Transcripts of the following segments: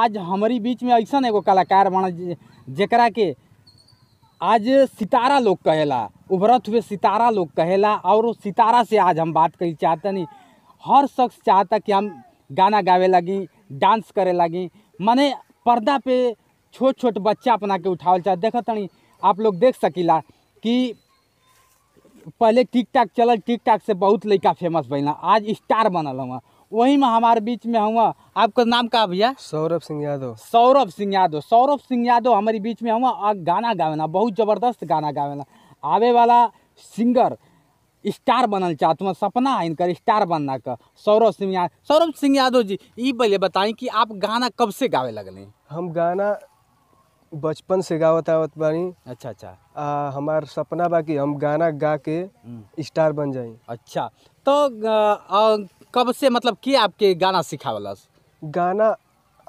आज हमारी बीच में ऐसा एगो कलाकार बन जरा के आज सितारा लोग कहेला उभरत हुए सितारा लोग कहेला और सितारा से आज हम बात करी चाहते नहीं हर शख्स चाहता कि हम गाना गावे लगी डांस करे लगी मने पर्दा पे छोट छोट बच्चा अपना के उठावे चाह देख तनी आप लोग देख सकीला कि पहले टिक टाक चलल टिक टाक से बहुत लड़का फेमस बनला आज स्टार बनल हाँ वही में हमारे बीच में हुआ आपका नाम का भैया सौरभ सिंह यादव सौरभ सिंह यादव सौरभ सिंह यादव हमारे बीच में हुआ और गाना गावेना बहुत ज़बरदस्त गाना गावेना आवे वाला सिंगर स्टार बनल चाहत तुम्हारा सपना है इनका स्टार बनना का सौरभ सिंह यादव सौरभ सिंह यादव जी ये पहले बताएं कि आप गाना कब से गावे लगले हम गाना बचपन से गावत आवत बानी अच्छा अच्छा आ, हमार सपना बाकी हम गाना गा के हम्म। स्टार बन जाए अच्छा तो कब से मतलब कि आपके गाना वाला गाना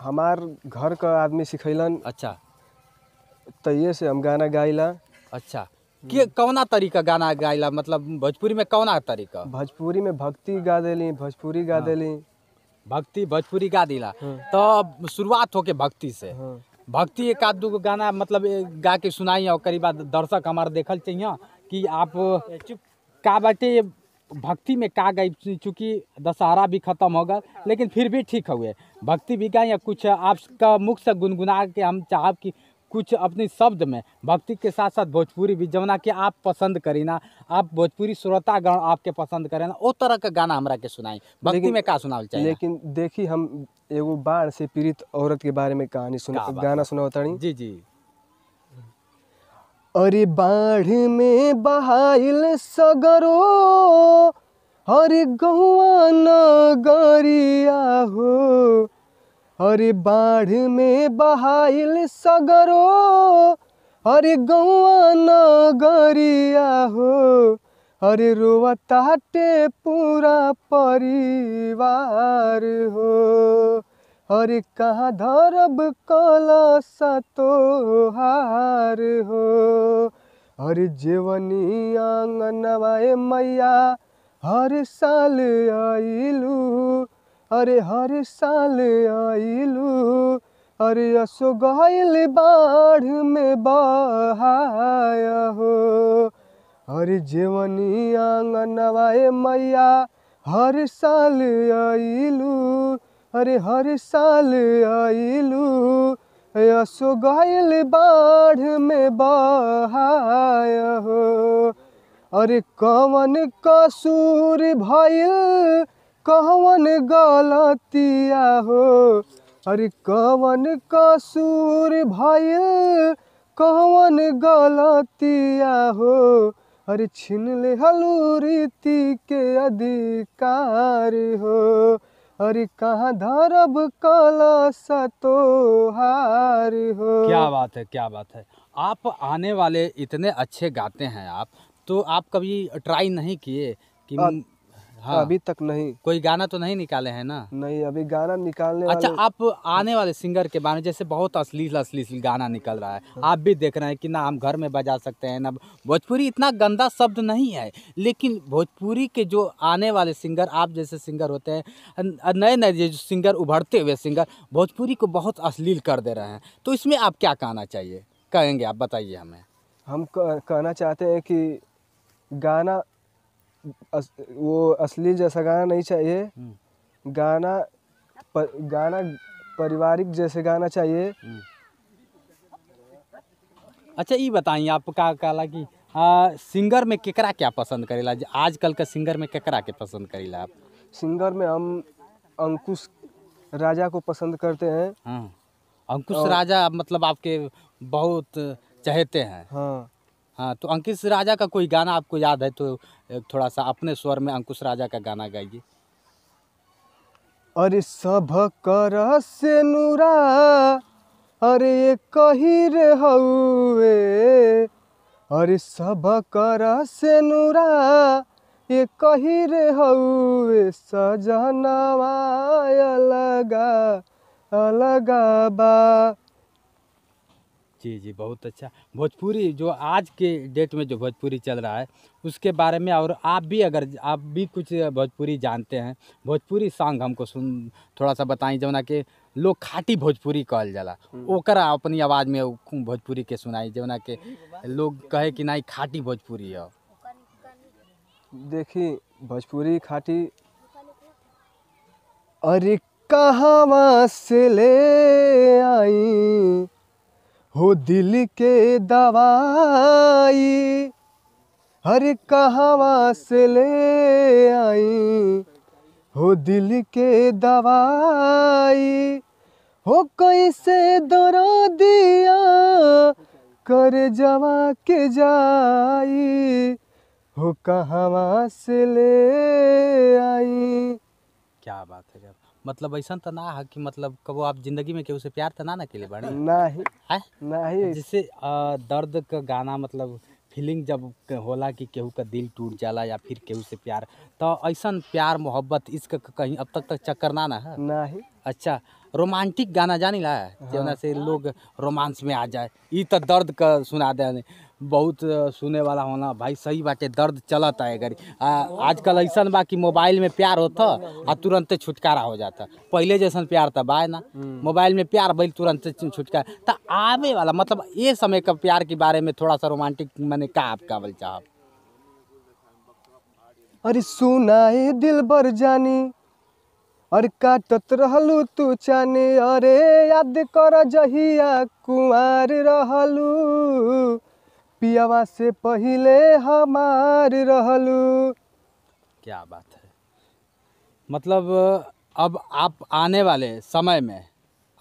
हमार घर का आदमी सिखेलन अच्छा तहिए से हम गाना गाइला अच्छा के हम्म। कौना तरीका गाना गाइला मतलब भोजपुरी में कौना तरीका भोजपुरी में भक्ति गा दिली भोजपुरी गा हाँ। दिली भक्ति भोजपुरी गा दिला हाँ। तो शुरुआत होके भक्ति से हाँ। भक्ति एक आध गो गाना मतलब गा के सुनाई और करीब दर्शक हमारे देखल चाहिए कि आप का बाटे भक्ति में का गई चूँकि दशहरा भी ख़त्म होगा हाँ। लेकिन फिर भी ठीक हुए भक्ति भी गए या कुछ आपका मुख से गुनगुना के हम चाहब कि कुछ अपने शब्द में भक्ति के साथ साथ भोजपुरी भी जमुना कि आप पसंद करी ना आप भोजपुरी श्रोतागण आपके पसंद करें ना वो तरह का गाना हमरा के सुनाई भक्ति में का सुना चाहिए लेकिन देखी हम एगो बाढ़ से पीड़ित औरत के बारे में कहानी सुना गाना सुना जी जी अरे बाढ़ में बहाइल सगरो अरे गहुआ नगरिया हो अरे बाढ़ में बहाइल सगरो अरे गहुआ नगरिया हो अरे रोवा ताटे पूरा परिवार हो और कहा धरब कला सा तो हार हो और जीवनी आंगनवाए मैया हर साल आइलू अरे हर साल आइलू अरे असो गहल बाढ़ में बहाय हो अरे जीवनी आंगनवाए मैया हर साल आइलू अरे हर साल आइलू यसो गयल बाढ़ में बहाय हो अरे कवन कसूर भइल कहवन गलतिया हो अरे कवन कसूर भइल कहवन गलतिया हो अरे छिन ले हलूरी के अधिकार हो और कहा धरब कला सतोहार हो क्या बात है क्या बात है आप आने वाले इतने अच्छे गाते हैं आप तो आप कभी ट्राई नहीं किए कि हाँ। तो अभी तक नहीं कोई गाना तो नहीं निकाले हैं ना नहीं अभी गाना निकालने अच्छा वाले... आप आने वाले सिंगर के बारे में जैसे बहुत असली असली गाना निकल रहा है हाँ। आप भी देख रहे हैं कि ना हम घर में बजा सकते हैं ना भोजपुरी इतना गंदा शब्द नहीं है लेकिन भोजपुरी के जो आने वाले सिंगर आप जैसे सिंगर होते हैं नए नए सिंगर उभरते हुए सिंगर भोजपुरी को बहुत अश्लील कर दे रहे हैं तो इसमें आप क्या कहना चाहिए कहेंगे आप बताइए हमें हम कहना चाहते हैं कि गाना अस, वो असली जैसा गाना नहीं चाहिए हम्म। गाना प, गाना पारिवारिक जैसे गाना चाहिए हम्म। अच्छा ये बताइए आप का कहला कि आ, सिंगर में केकरा क्या पसंद करेला आजकल का सिंगर में केकरा के पसंद करेला आप सिंगर में हम अंकुश राजा को पसंद करते हैं हाँ। अंकुश और... राजा मतलब आपके बहुत चहेते हैं हाँ हाँ तो अंकुश राजा का कोई गाना आपको याद है तो थोड़ा सा अपने स्वर में अंकुश राजा का गाना गाइए अरे सब कर से नूरा अरे ये कही रे हे अरे सब कर नूरा ये कही रे हे सजनवा अलगा अलगा बा जी जी बहुत अच्छा भोजपुरी जो आज के डेट में जो भोजपुरी चल रहा है उसके बारे में और आप भी अगर आप भी कुछ भोजपुरी जानते हैं भोजपुरी सॉन्ग हमको सुन थोड़ा सा बताएं जौना कि लोग खाटी भोजपुरी कहल जाला हम्म। ओकर अपनी आवाज़ में भोजपुरी के सुनाई जौना के लोग कहे कि नहीं खाटी भोजपुरी है देखी भोजपुरी खाटी अरे कहाँ से ले आई हो दिल के दवाई हर कहावा से ले आई हो दिल के दवाई हो कैसे दरो दिया कर जवा के जाई हो कहावा से ले आई क्या बात है जब मतलब ऐसा तो ना है कि मतलब कबो आप जिंदगी में केहू से प्यार तो ना ना के बड़े नहीं है नहीं जैसे दर्द का गाना मतलब फीलिंग जब होला कि केहू का दिल टूट जाला या फिर केहू से प्यार तो ऐसा प्यार मोहब्बत इसका कहीं अब तक तक तो चक्कर ना ना है नहीं अच्छा रोमांटिक गाना जानी ला हाँ। से लोग रोमांस में आ जाए ये तो दर्द का सुना दे बहुत सुने वाला होना भाई सही बाटे दर्द चलत है गरी आजकल ऐसा बा कि मोबाइल में प्यार होता और तुरंत छुटकारा हो जाता पहले जैसा प्यार था तो बा ना हम्म। मोबाइल में प्यार भाई तुरंत छुटकारा तो आवे वाला मतलब ये समय का प्यार के बारे में थोड़ा सा रोमांटिक मैंने का आपका बोल चाहब अरे सुनाए दिल बर जानी और काटत रहलू तू चने अरे याद कर जहिया कुमार रहलू पियावा से पहले हमार रहलू क्या बात है मतलब अब आप आने वाले समय में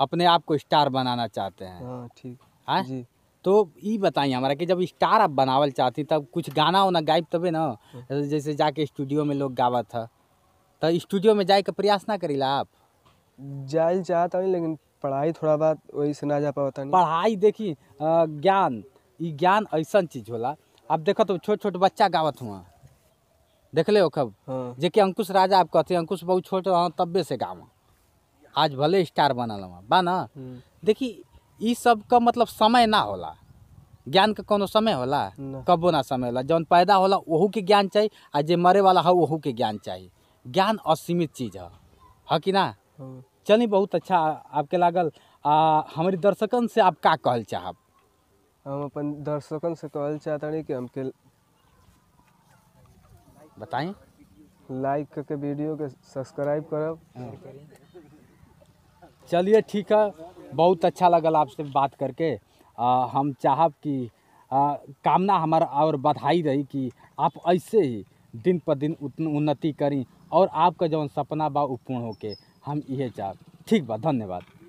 अपने आप को स्टार बनाना चाहते हैं हाँ, ठीक है हाँ? जी तो ये बताइए हमारा कि जब स्टार आप बनावल चाहती तब कुछ गाना वाना गायब तबे ना हाँ। जैसे जाके स्टूडियो में लोग गावा था तो स्टूडियो में जाए के प्रयास ना करी आप जाए चाहता नहीं लेकिन पढ़ाई थोड़ा बहुत वही से ना जा पाता नहीं पढ़ाई देखी ज्ञान ये ज्ञान ऐसा चीज होला आप देखो तो छोट छोट बच्चा गावत हुआ देख ले कब हाँ। जे कि अंकुश राजा आप कहते अंकुश बहुत छोट रह तब्बे से गाँव आज भले स्टार बनल हुआ बा ना हम्म। देखी इस सब का मतलब समय ना होला ज्ञान का कोनो समय होला कबो ना समय होला जौन पैदा होला वहू के ज्ञान चाहिए आ जे मरे वाला है वहू के ज्ञान चाहिए ज्ञान असीमित चीज़ है हाँ कि ना हाँ। चलिए बहुत अच्छा आपके लागल आ, हमारे दर्शकन से आप का कहल चाहब हम अपन दर्शकन से कहल चाहते कि हमके बताएं लाइक करके वीडियो के सब्सक्राइब करब हाँ। चलिए ठीक है बहुत अच्छा लगल आपसे बात करके आ, हम चाहब कि कामना हमारा और बधाई रही कि आप ऐसे ही दिन पर दिन उन्नति करी और आपका जौन सपना बा वो पूर्ण होके हम ये चाह ठीक बा धन्यवाद